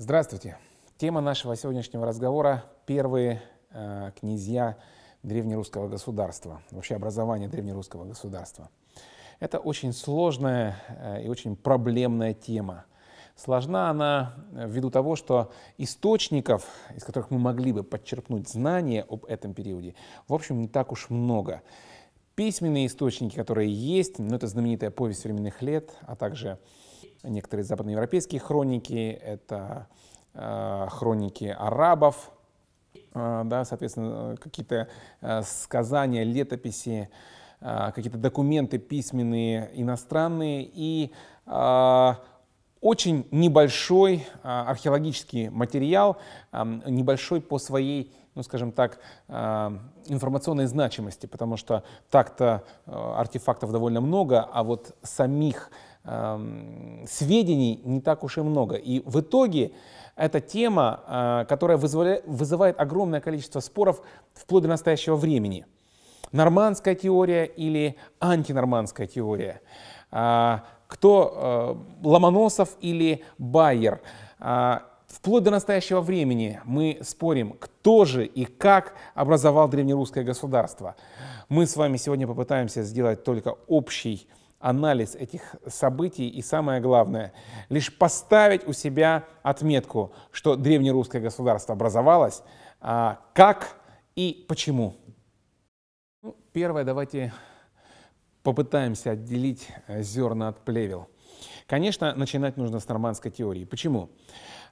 Здравствуйте. Тема нашего сегодняшнего разговора – первые э, князья древнерусского государства, вообще образование древнерусского государства. Это очень сложная э, и очень проблемная тема. Сложна она э, ввиду того, что источников, из которых мы могли бы подчерпнуть знания об этом периоде, в общем, не так уж много. Письменные источники, которые есть, ну, это знаменитая повесть временных лет, а также некоторые западноевропейские хроники, это э, хроники арабов, э, да, соответственно, какие-то э, сказания, летописи, какие-то документы письменные иностранные и очень небольшой археологический материал, эм, небольшой по своей ну, скажем так, информационной значимости, потому что так-то артефактов довольно много, а вот самих Эм, сведений не так уж и много. И в итоге эта тема, э, которая вызывает огромное количество споров вплоть до настоящего времени. Нормандская теория или антинормандская теория? Э, кто э, Ломоносов или Байер? Вплоть до настоящего времени мы спорим, кто же и как образовал древнерусское государство. Мы с вами сегодня попытаемся сделать только общий анализ этих событий и самое главное, лишь поставить у себя отметку, что древнерусское государство образовалось, а, как и почему. Ну, первое, давайте попытаемся отделить э, зерна от плевел. Конечно, начинать нужно с нормандской теории. Почему?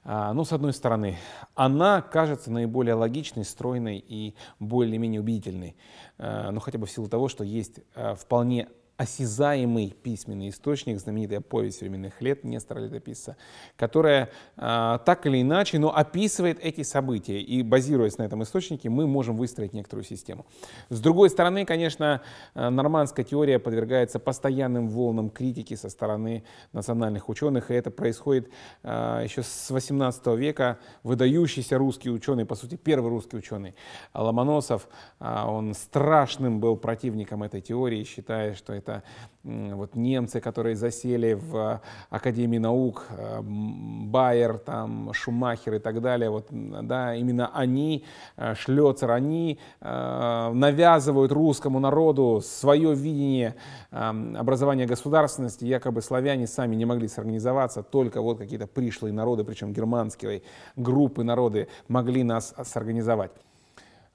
А, ну, с одной стороны, она кажется наиболее логичной, стройной и более-менее убедительной. А, ну, хотя бы в силу того, что есть э, вполне осязаемый письменный источник, знаменитая повесть временных лет Нестора Летописца, которая э, так или иначе, но описывает эти события. И базируясь на этом источнике, мы можем выстроить некоторую систему. С другой стороны, конечно, э, нормандская теория подвергается постоянным волнам критики со стороны национальных ученых, и это происходит э, еще с 18 века. Выдающийся русский ученый, по сути, первый русский ученый Ломоносов, э, он страшным был противником этой теории, считая, что это это вот немцы, которые засели в Академии наук, э, Байер, там, Шумахер и так далее, вот, да, именно они, э, Шлёцер, они э, навязывают русскому народу свое видение образования государственности, якобы славяне сами не могли сорганизоваться, только вот какие-то пришлые народы, причем германские группы народы могли нас сорганизовать.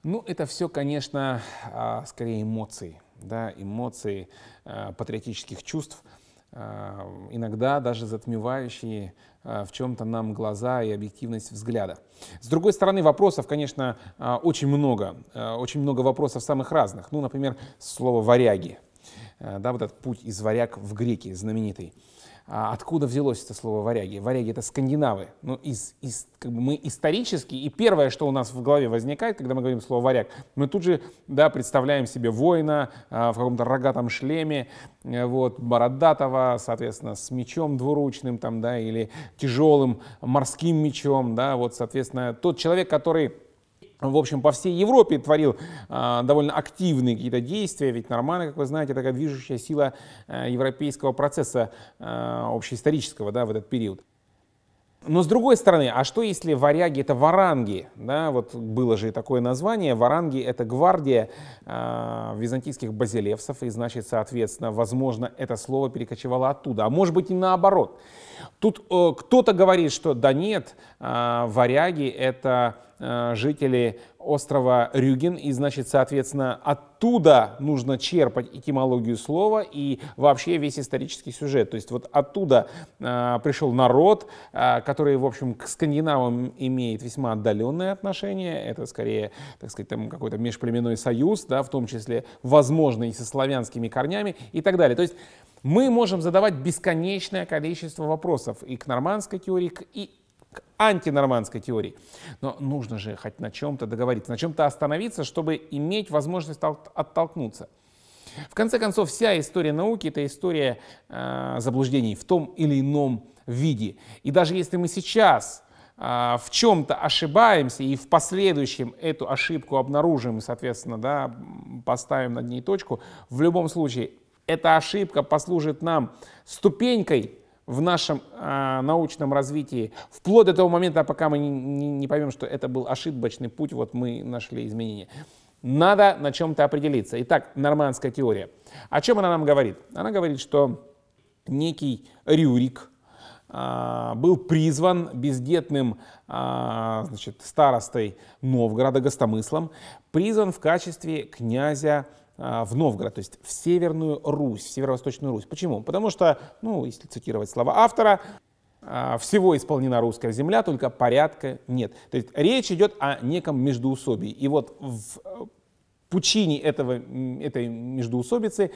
Ну, это все, конечно, скорее эмоции да, эмоций, э, патриотических чувств, э, иногда даже затмевающие э, в чем-то нам глаза и объективность взгляда. С другой стороны, вопросов, конечно, очень много. Очень много вопросов самых разных. Ну, например, слово «варяги». Э, да, вот этот путь из варяг в греки знаменитый. А откуда взялось это слово варяги? Варяги это скандинавы. Ну, из, из, как бы мы исторически, и первое, что у нас в голове возникает, когда мы говорим слово варяг, мы тут же да, представляем себе воина а, в каком-то рогатом шлеме, э, вот, бородатого, соответственно, с мечом двуручным там, да, или тяжелым морским мечом. Да, вот, соответственно, тот человек, который в общем, по всей Европе творил э, довольно активные какие-то действия, ведь норманы, как вы знаете, такая движущая сила э, европейского процесса э, общеисторического да, в этот период. Но с другой стороны, а что если варяги это варанги? Да, вот было же и такое название. Варанги это гвардия э, византийских базилевсов, и значит, соответственно, возможно, это слово перекочевало оттуда. А может быть и наоборот. Тут э, кто-то говорит, что да нет, э, варяги — это э, жители острова Рюген, и, значит, соответственно, оттуда нужно черпать этимологию слова и вообще весь исторический сюжет. То есть вот оттуда э, пришел народ, э, который, в общем, к скандинавам имеет весьма отдаленное отношение. Это скорее, так сказать, там какой-то межплеменной союз, да, в том числе, возможно, и со славянскими корнями и так далее. То есть мы можем задавать бесконечное количество вопросов и к нормандской теории, и к антинормандской теории. Но нужно же хоть на чем-то договориться, на чем-то остановиться, чтобы иметь возможность оттолкнуться. В конце концов, вся история науки – это история э, заблуждений в том или ином виде. И даже если мы сейчас э, в чем-то ошибаемся и в последующем эту ошибку обнаружим и, соответственно, да, поставим над ней точку, в любом случае эта ошибка послужит нам ступенькой в нашем э, научном развитии, вплоть до того момента, пока мы не, не, не поймем, что это был ошибочный путь, вот мы нашли изменения. Надо на чем-то определиться. Итак, нормандская теория. О чем она нам говорит? Она говорит, что некий Рюрик э, был призван бездетным э, значит, старостой Новгорода Гостомыслом, призван в качестве князя Э, в Новгород, то есть в Северную Русь, в Северо-Восточную Русь. Почему? Потому что, ну, если цитировать слова автора, «А, всего исполнена русская земля, только порядка нет. То есть речь идет о неком междуусобии. И вот в э, пучине этого, этой междуусобицы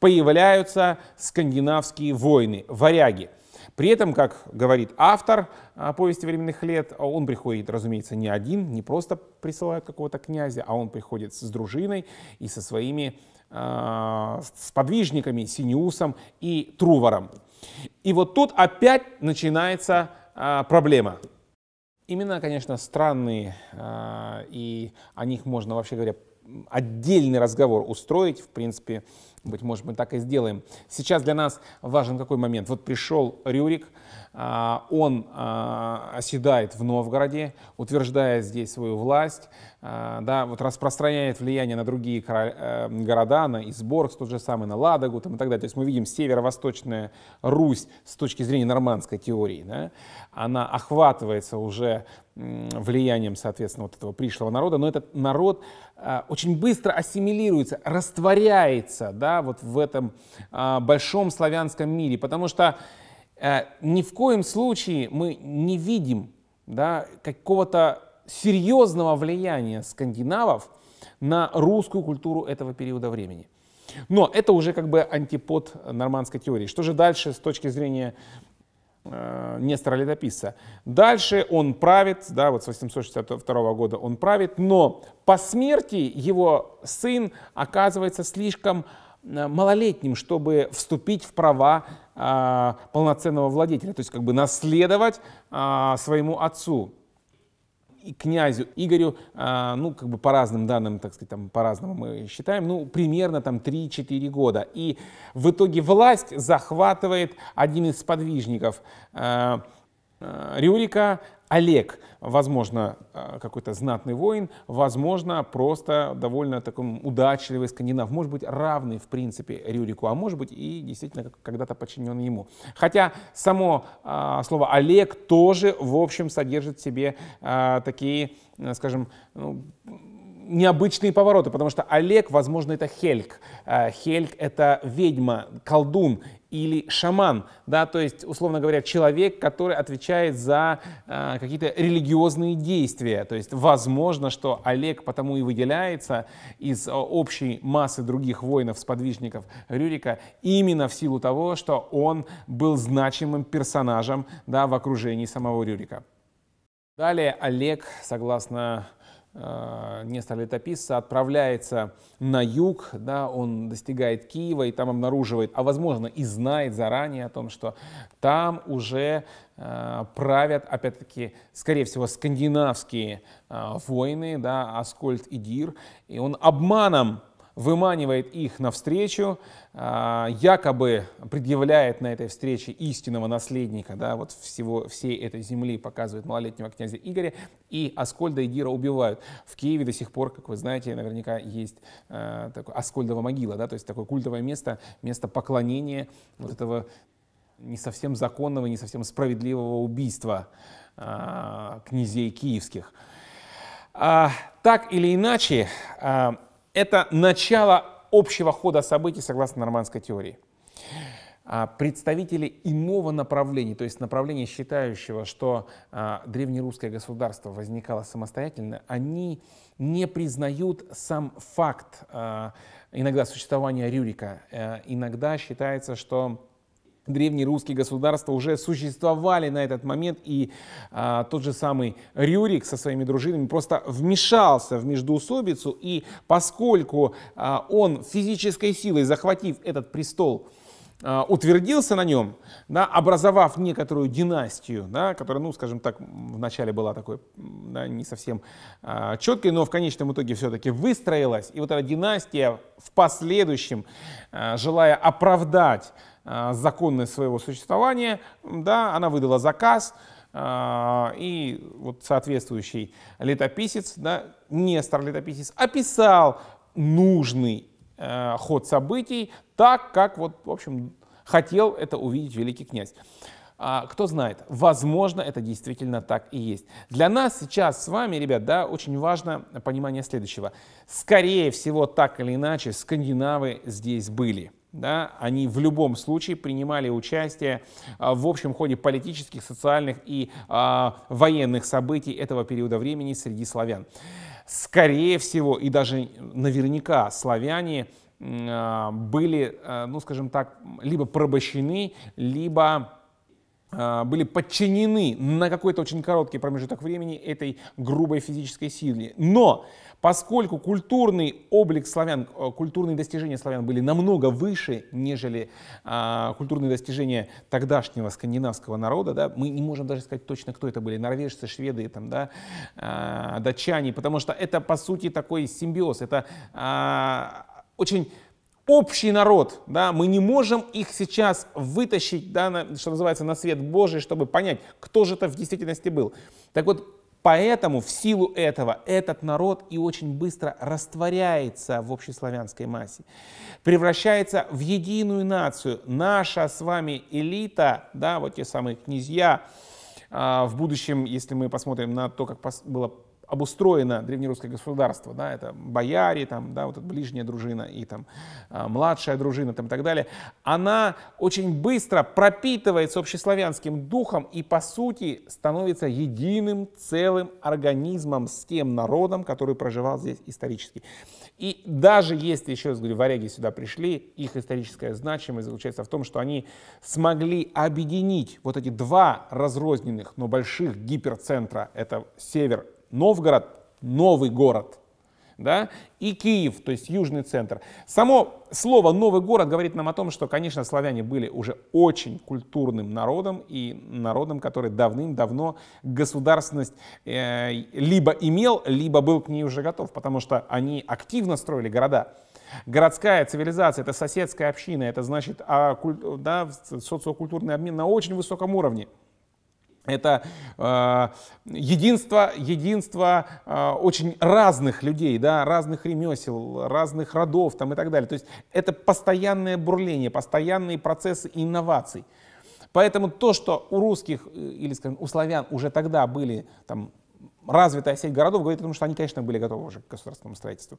появляются скандинавские войны, варяги – при этом, как говорит автор а, «Повести временных лет», он приходит, разумеется, не один, не просто присылает какого-то князя, а он приходит с дружиной и со своими а, с подвижниками Синеусом и Трувором. И вот тут опять начинается а, проблема. Имена, конечно, странные, и о них можно, вообще говоря, отдельный разговор устроить. В принципе, быть может, мы так и сделаем. Сейчас для нас важен какой момент. Вот пришел Рюрик, а, он а, оседает в Новгороде, утверждая здесь свою власть, а, да, вот распространяет влияние на другие э, города, на Изборг, тот же самый, на Ладогу там, и так далее. То есть мы видим северо-восточная Русь с точки зрения нормандской теории, да, она охватывается уже влиянием, соответственно, вот этого пришлого народа, но этот народ очень быстро ассимилируется, растворяется, да, вот в этом а, большом славянском мире, потому что э, ни в коем случае мы не видим да, какого-то серьезного влияния скандинавов на русскую культуру этого периода времени. Но это уже как бы антипод нормандской теории. Что же дальше с точки зрения э, Нестора Летописца? Дальше он правит, да, вот с 862 года он правит, но по смерти его сын оказывается слишком Э, малолетним, чтобы вступить в права а, полноценного владетеля, то есть как бы наследовать а, своему отцу и князю Игорю, а, ну, как бы по разным данным, так сказать, там по-разному мы считаем, ну, примерно там 3-4 года. И в итоге власть захватывает один из сподвижников а, а, Рюрика, Олег, возможно, э, какой-то знатный воин, возможно, просто довольно таком удачливый скандинав, может быть, равный, в принципе, Рюрику, а может быть, и действительно когда-то подчиненный ему. Хотя само э, слово «Олег» тоже, в общем, содержит в себе а, э, такие, скажем, ну, необычные повороты, потому что Олег, возможно, это Хельк. Э, Хельк — это ведьма, колдун, или шаман, да, то есть, условно говоря, человек, который отвечает за э, какие-то религиозные действия. То есть, возможно, что Олег потому и выделяется из э, общей массы других воинов-сподвижников Рюрика именно в силу того, что он был значимым персонажем да, в окружении самого Рюрика. Далее Олег, согласно Э, Нестор Летописца отправляется на юг, да, он достигает Киева и там обнаруживает, а возможно и знает заранее о том, что там уже э, правят, опять-таки, скорее всего, скандинавские э, войны, да, Аскольд и Дир, и он обманом выманивает их навстречу, а, якобы предъявляет на этой встрече истинного наследника да, вот всего, всей этой земли, показывает малолетнего князя Игоря, и Аскольда и Гира убивают. В Киеве до сих пор, как вы знаете, наверняка есть э, такой Аскольдова могила, да, то есть такое культовое место, место поклонения вот этого не совсем законного, не совсем справедливого убийства э, князей киевских. А, так или иначе, а, это начало общего хода событий согласно нормандской теории. А представители иного направления, то есть направления, считающего, что а, древнерусское государство возникало самостоятельно, они не признают сам факт а, иногда существования Рюрика. Э, иногда считается, что древние русские государства уже существовали на этот момент, и а, тот же самый Рюрик со своими дружинами просто вмешался в междоусобицу, и поскольку а, он физической силой, захватив этот престол, а, утвердился на нем, да, образовав некоторую династию, да, которая, ну, скажем так, вначале была такой да, не совсем а, четкой, но в конечном итоге все-таки выстроилась. И вот эта династия в последующем, а, желая оправдать Э, законность своего существования, да, она выдала заказ, э, и вот соответствующий летописец, да, Нестор летописец, описал нужный э, ход событий так, как вот, в общем, хотел это увидеть великий князь. А, кто знает, возможно, это действительно так и есть. Для нас сейчас с вами, ребят, да, очень важно понимание следующего. Скорее всего, так или иначе, скандинавы здесь были да, они в любом случае принимали участие а, в общем ходе политических, социальных и а, военных событий этого периода времени среди славян. Скорее всего и даже наверняка славяне а, были, а, ну скажем так, либо порабощены, либо а, были подчинены на какой-то очень короткий промежуток времени этой грубой физической силе. Но поскольку культурный облик славян, э, культурные достижения славян были намного выше, нежели а, культурные достижения тогдашнего скандинавского народа, да, мы не можем даже сказать точно, кто это были, норвежцы, шведы, там, да, а, датчане, потому что это, по сути, такой симбиоз, это очень общий народ, да, мы не можем их сейчас вытащить, да, на, что называется, на свет Божий, чтобы понять, кто же это в действительности был. Так вот, поэтому в силу этого этот народ и очень быстро растворяется в общеславянской массе, превращается в единую нацию. Наша с вами элита, да, вот те самые князья, а, в будущем, если мы посмотрим на то, как было обустроено древнерусское государство, да, это бояре, там, да, вот эта ближняя дружина и там а, младшая дружина там, и так далее, она очень быстро пропитывается общеславянским духом и, по сути, становится единым целым организмом с тем народом, который проживал здесь исторически. И даже если, еще раз говорю, варяги сюда пришли, их историческая значимость заключается в том, что они смогли объединить вот эти два разрозненных, но больших гиперцентра, это север Новгород, новый город, да, и Киев, то есть южный центр. Само слово «новый город» говорит нам о том, что, конечно, славяне были уже очень культурным народом и народом, который давным-давно государственность э, либо имел, либо был к ней уже готов, потому что они активно строили города. Городская цивилизация — это соседская община, это значит а, куль, да, социокультурный обмен на очень высоком уровне — это э, единство, единство э, очень разных людей, да, разных ремесел, разных родов там, и так далее. То есть это постоянное бурление, постоянные процессы инноваций. Поэтому то, что у русских э, или, скажем, у славян уже тогда были там, развитая сеть городов, говорит о том, что они, конечно, были готовы уже к государственному строительству.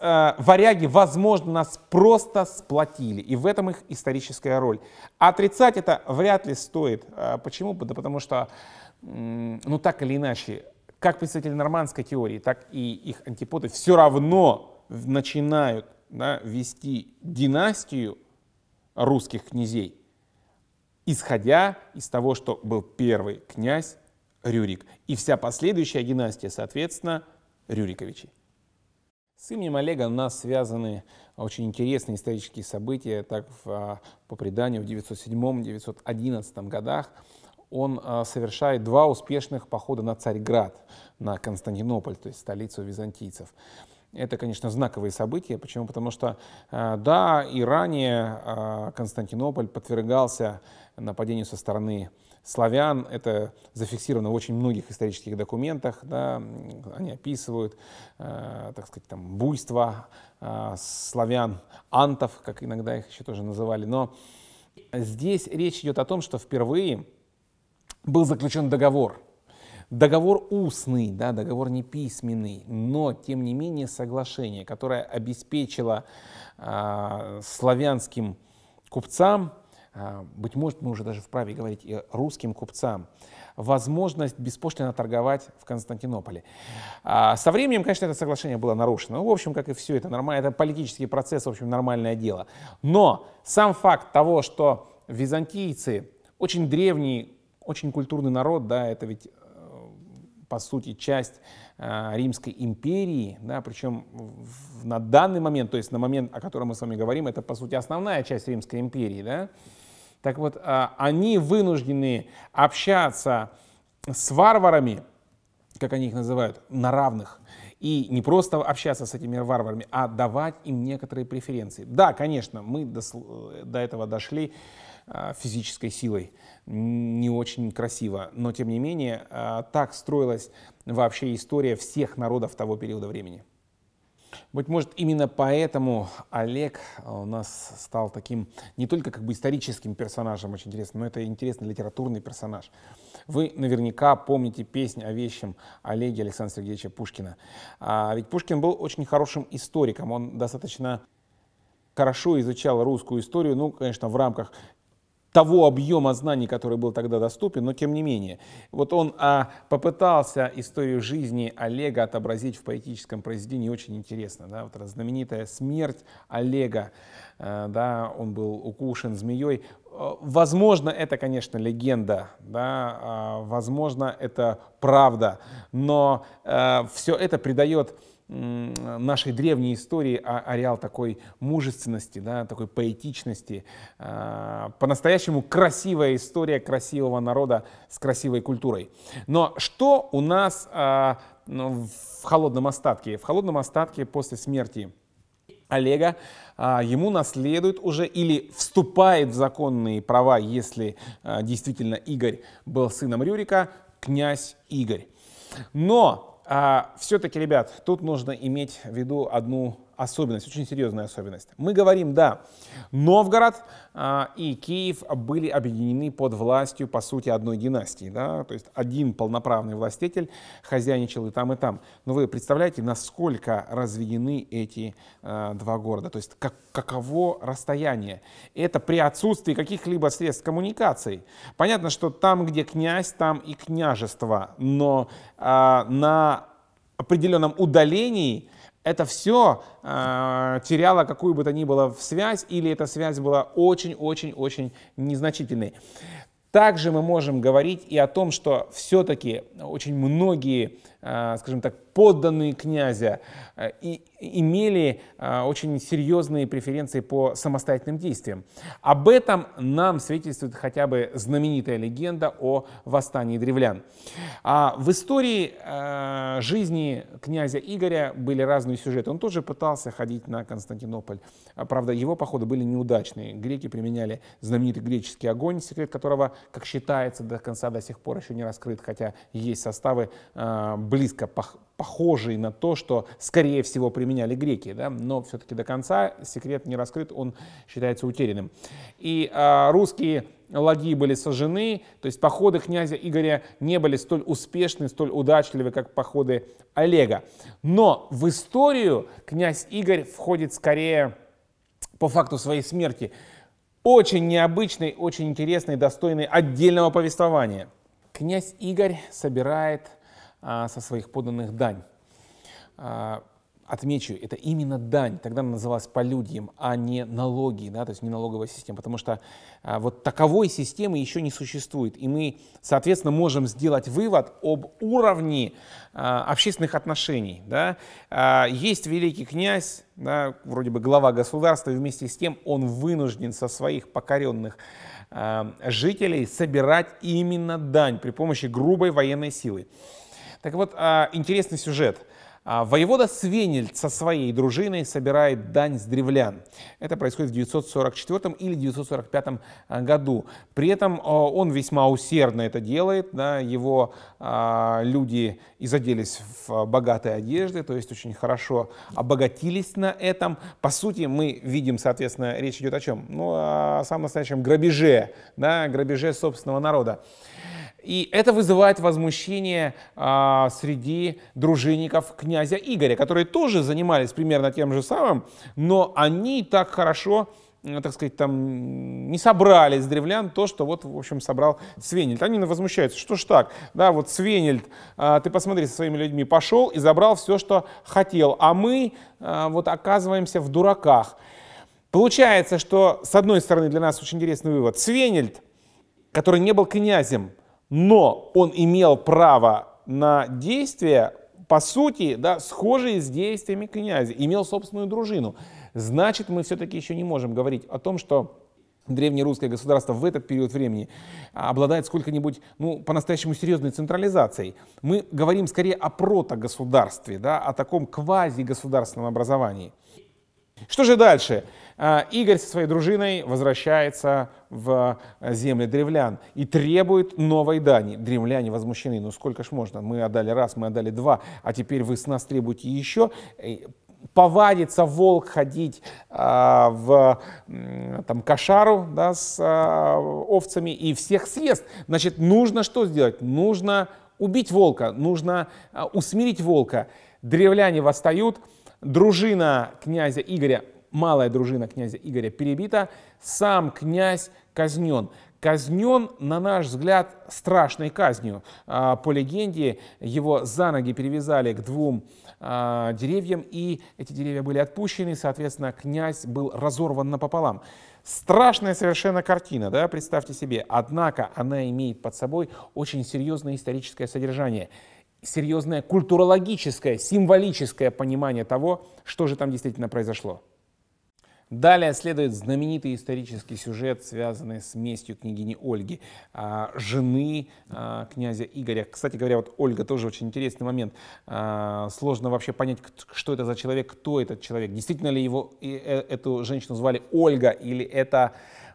Э, варяги, возможно, нас просто сплотили, и в этом их историческая роль. отрицать это вряд ли стоит. Э, почему? Да потому что, ну так или иначе, как представители нормандской теории, так и их антиподы все равно начинают да, вести династию русских князей, исходя из того, что был первый князь Рюрик. И вся последующая династия, соответственно, Рюриковичей. С именем Олега у нас связаны очень интересные исторические события. Так, в, а, по преданию, в 907-911 годах он а, совершает два успешных похода на Царьград, на Константинополь, то есть столицу византийцев. Это, конечно, знаковые события. Почему? Потому что, а, да, и ранее Константинополь подвергался нападению со стороны славян. Это зафиксировано в очень многих исторических документах. Да, они описывают, э, так сказать, там, буйство э, славян, антов, как иногда их еще тоже называли. Но здесь речь идет о том, что впервые был заключен договор. Договор устный, да, договор не письменный, но, тем не менее, соглашение, которое обеспечило э, славянским купцам а, быть может, мы уже даже вправе говорить и русским купцам, возможность беспошлино торговать в Константинополе. А, со временем, конечно, это соглашение было нарушено. Ну, в общем, как и все, это нормально, это политический процесс, в общем, нормальное дело. Но сам факт того, что византийцы очень древний, очень культурный народ, да, это ведь э, по сути, часть э, Римской империи, да, причем в, в, на данный момент, то есть на момент, о котором мы с вами говорим, это, по сути, основная часть Римской империи, да, так вот, а, они вынуждены общаться с варварами, как они их называют, на равных. И не просто общаться с этими варварами, а давать им некоторые преференции. Да, конечно, мы до, э, до этого дошли а, физической силой, не очень красиво, но тем не менее а, так строилась вообще история всех народов того периода времени. Быть может, именно поэтому Олег э, у нас стал таким не только как бы историческим персонажем, очень интересным, но это интересный литературный персонаж. Вы наверняка помните песню о вещем Олеге Александра Сергеевича Пушкина. А ведь Пушкин был очень хорошим историком, он достаточно хорошо изучал русскую историю, ну, конечно, в рамках того объема знаний, который был тогда доступен, но тем не менее. Вот он а, попытался историю жизни Олега отобразить в поэтическом произведении очень интересно. Да? Вот знаменитая смерть Олега, э, да, он был укушен змеей. Э, возможно, это, конечно, легенда, да? А, возможно, это правда, но э, все это придает Э, нашей древней истории а, ареал такой мужественности, да, такой поэтичности. А, по-настоящему красивая история красивого народа с красивой культурой. Но что у нас а, ну, в холодном остатке? В холодном остатке после смерти Олега, а, ему наследует уже или вступает в законные права, если действительно Игорь был сыном Рюрика, князь Игорь. Но а, все-таки, ребят, тут нужно иметь в виду одну особенность, очень серьезная особенность. Мы говорим, да, Новгород а, и Киев были объединены под властью, по сути, одной династии. Да? То есть один полноправный властитель хозяйничал и там, и там. Но вы представляете, насколько разведены эти а, два города? То есть как, каково расстояние? Это при отсутствии каких-либо средств коммуникации. Понятно, что там, где князь, там и княжество. Но а, на определенном удалении это все э, а, теряло какую бы то ни было связь, или эта связь была очень-очень-очень незначительной. Также мы можем говорить и о том, что все-таки очень многие Э, скажем так, подданные князя э, и имели э, очень серьезные преференции по самостоятельным действиям. Об этом нам свидетельствует хотя бы знаменитая легенда о восстании древлян. А В истории жизни князя Игоря были разные сюжеты. Он тоже пытался ходить на Константинополь. А, правда, его походы были неудачные. Греки применяли знаменитый греческий огонь, секрет которого, как считается, до конца до сих пор еще не раскрыт, хотя есть составы близко пох похожий на то, что, скорее всего, применяли греки, да? но все-таки до конца секрет не раскрыт, он считается утерянным. И э, русские ладьи были сожжены, то есть походы князя Игоря не были столь успешны, столь удачливы, как походы Олега. Но в историю князь Игорь входит скорее по факту своей смерти. Очень необычный, очень интересный, достойный отдельного повествования. Князь Игорь собирает а, со своих поданных дань. А, отмечу, это именно дань, тогда она называлась полюдьем, а не налоги, да, то есть не налоговая система, потому что а, вот таковой системы еще не существует. И мы, соответственно, можем сделать вывод об уровне общественных отношений. Да. Есть великий князь, да, вроде бы глава государства, и вместе с тем он вынужден со своих покоренных жителей собирать именно дань при помощи грубой военной силы. Так вот, а, интересный сюжет. А, воевода Свенельд со своей дружиной собирает дань с древлян. Это происходит в 944 или 945 а, году. При этом он весьма усердно это делает. Да, его а, люди изоделись в богатой одежде, то есть очень хорошо обогатились на этом. По сути, мы видим, соответственно, речь идет о чем? Ну, о самом настоящем грабеже, да, грабеже собственного народа. И это вызывает возмущение а, среди дружинников князя Игоря, которые тоже занимались примерно тем же самым, но они так хорошо так сказать, там не собрали с древлян то, что вот, в общем, собрал Свенельд. Они возмущаются, что ж так, да, вот Свенельд, а, ты посмотри, со своими людьми пошел и забрал все, что хотел, а мы а, вот оказываемся в дураках. Получается, что, с одной стороны, для нас очень интересный вывод. Свенельд, который не был князем, но он имел право на действия, по сути, да, схожие с действиями князя, имел собственную дружину. Значит, мы все-таки еще не можем говорить о том, что древнерусское государство в этот период времени а, обладает сколько-нибудь, ну, по-настоящему серьезной централизацией. Мы говорим скорее о протогосударстве, да, о таком квази-государственном образовании. Что же дальше? А, Игорь со своей дружиной возвращается в э, земли древлян и требует новой дани. Древляне возмущены, ну сколько ж можно, мы отдали раз, мы отдали два, а теперь вы с нас требуете еще. Повадится волк ходить а, в там, кошару да, с а, овцами и всех съест. Значит, нужно что сделать? Нужно убить волка, нужно а, усмирить волка. Древляне восстают, Дружина князя Игоря, малая дружина князя Игоря перебита, сам князь казнен. Казнен, на наш взгляд, страшной казнью. А, по легенде, его за ноги перевязали к двум а, деревьям, и эти деревья были отпущены, соответственно, князь был разорван напополам. Страшная совершенно картина, да, представьте себе. Однако она имеет под собой очень серьезное историческое содержание серьезное культурологическое, символическое понимание того, что же там действительно произошло. Далее следует знаменитый исторический сюжет, связанный с местью княгини Ольги, а, жены а, князя Игоря. Кстати говоря, вот Ольга тоже очень интересный момент. А, сложно вообще понять, что это за человек, кто этот человек. Действительно ли его, э, эту женщину звали Ольга или это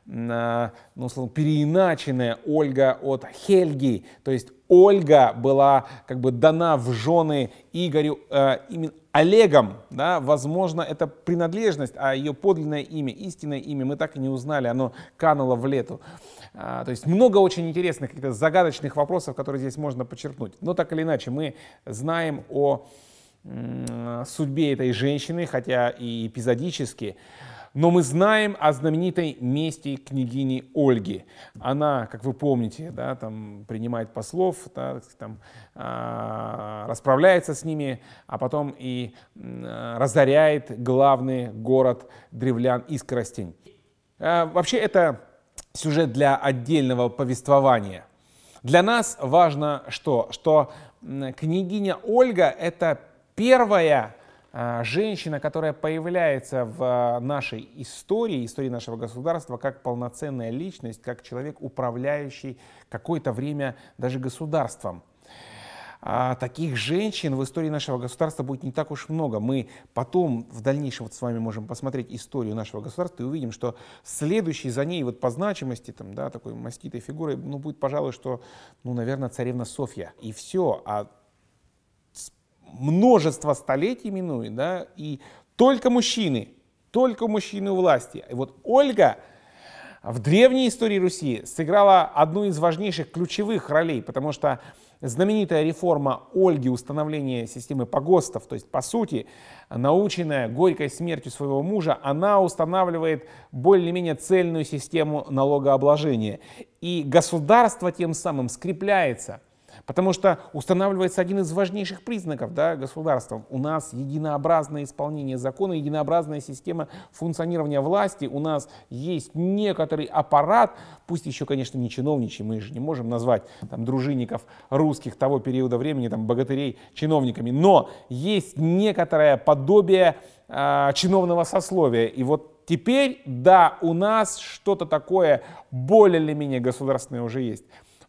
ну, словом, переиначенная Ольга от Хельги, то есть Ольга была как бы дана в жены Игорю э, именно Олегом, да, возможно, это принадлежность, а ее подлинное имя, истинное имя мы так и не узнали, оно кануло в лету. А, то есть много очень интересных, каких-то загадочных вопросов, которые здесь можно подчеркнуть. Но так или иначе, мы знаем о судьбе этой женщины, хотя и эпизодически. Но мы знаем о знаменитой мести княгини Ольги. Она, как вы помните, да, там принимает послов, да, там, э, расправляется с ними, а потом и э, разоряет главный город древлян Искоростень. Э, а, вообще это сюжет для отдельного повествования. Для нас важно что? Что княгиня Ольга – это первая а, женщина, которая появляется в а, нашей истории, истории нашего государства, как полноценная личность, как человек, управляющий какое-то время даже государством. А таких женщин в истории нашего государства будет не так уж много. Мы потом в дальнейшем вот с вами можем посмотреть историю нашего государства и увидим, что следующей за ней вот по значимости, там, да, такой маститой фигурой, ну, будет, пожалуй, что, ну, наверное, царевна Софья. И все. А множество столетий минует, да, и только мужчины, только мужчины у власти. И вот Ольга в древней истории Руси сыграла одну из важнейших ключевых ролей, потому что знаменитая реформа Ольги установление системы погостов, то есть, по сути, наученная горькой смертью своего мужа, она устанавливает более-менее цельную систему налогообложения. И государство тем самым скрепляется Потому что устанавливается один из важнейших признаков да, государства. У нас единообразное исполнение закона, единообразная система функционирования власти. У нас есть некоторый аппарат, пусть еще, конечно, не чиновничий, мы же не можем назвать там, дружинников русских того периода времени, там, богатырей чиновниками, но есть некоторое подобие э, чиновного сословия. И вот Теперь, да, у нас что-то такое более или менее государственное уже есть.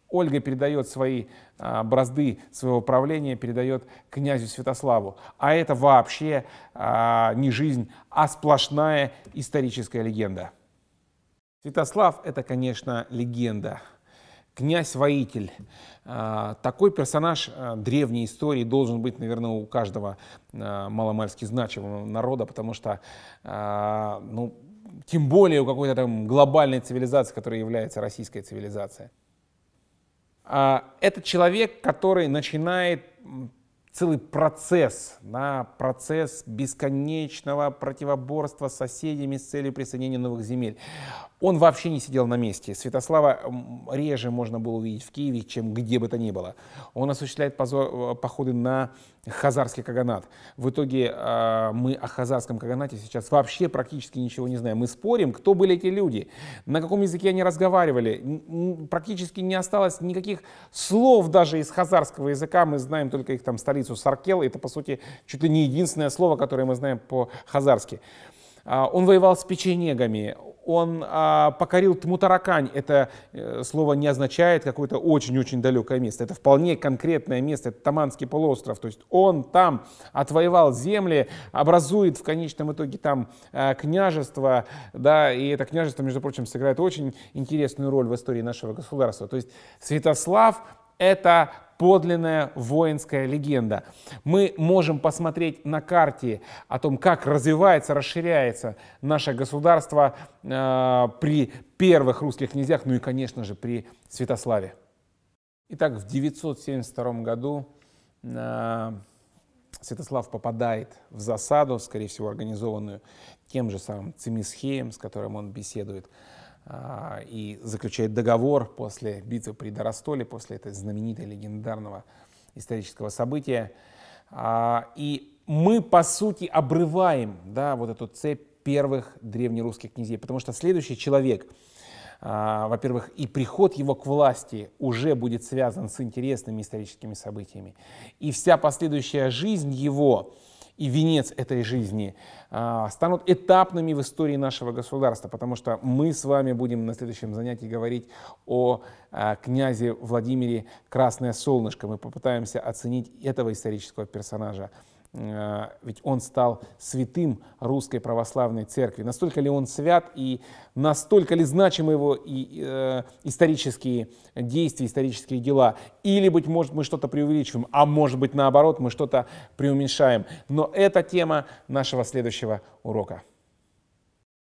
Ольга передает свои а, бразды своего правления, передает князю Святославу. А это вообще а, не жизнь, а сплошная историческая легенда. Святослав – это, конечно, легенда. Князь-воитель. А, такой персонаж а, древней истории должен быть, наверное, у каждого а, маломальски значимого народа, потому что ну, тем более у какой-то там глобальной цивилизации, которая является российская цивилизация. А, это человек, который начинает целый процесс, да, процесс бесконечного противоборства с соседями с целью присоединения новых земель. Он вообще не сидел на месте. Святослава реже можно было увидеть в Киеве, чем где бы то ни было. Он осуществляет позор, э, походы на Хазарский Каганат. В итоге э, мы о Хазарском Каганате сейчас вообще практически ничего не знаем. Мы спорим, кто были эти люди, на каком языке они разговаривали. Практически не осталось никаких слов даже из хазарского языка. Мы знаем только их там столицу Саркел. Это, по сути, чуть ли не единственное слово, которое мы знаем по-хазарски. А, он воевал с печенегами, он а, покорил Тмутаракань. Это э, слово не означает какое-то очень-очень далекое место. Это вполне конкретное место, это Таманский полуостров. То есть он там отвоевал земли, образует в конечном итоге там э, княжество, да, и это княжество, между прочим, сыграет очень интересную роль в истории нашего государства. То есть Святослав это подлинная воинская легенда. Мы можем посмотреть на карте о том, как развивается, расширяется наше государство э, при первых русских князьях, ну и, конечно же, при Святославе. Итак, в 972 году э, Святослав попадает в засаду, скорее всего, организованную тем же самым Цимисхеем, с которым он беседует а, и заключает договор после битвы при Доростоле, после этой знаменитой легендарного исторического события. А, и мы, по сути, обрываем да, вот эту цепь первых древнерусских князей, потому что следующий человек, а, во-первых, и приход его к власти уже будет связан с интересными историческими событиями, и вся последующая жизнь его, и венец этой жизни а, станут этапными в истории нашего государства, потому что мы с вами будем на следующем занятии говорить о а, князе Владимире Красное Солнышко. Мы попытаемся оценить этого исторического персонажа. Э, ведь он стал святым русской православной церкви. Настолько ли он свят и настолько ли значимы его и, э, исторические действия, исторические дела? Или, быть может, мы что-то преувеличиваем, а может быть, наоборот, мы что-то преуменьшаем. Но это тема нашего следующего урока.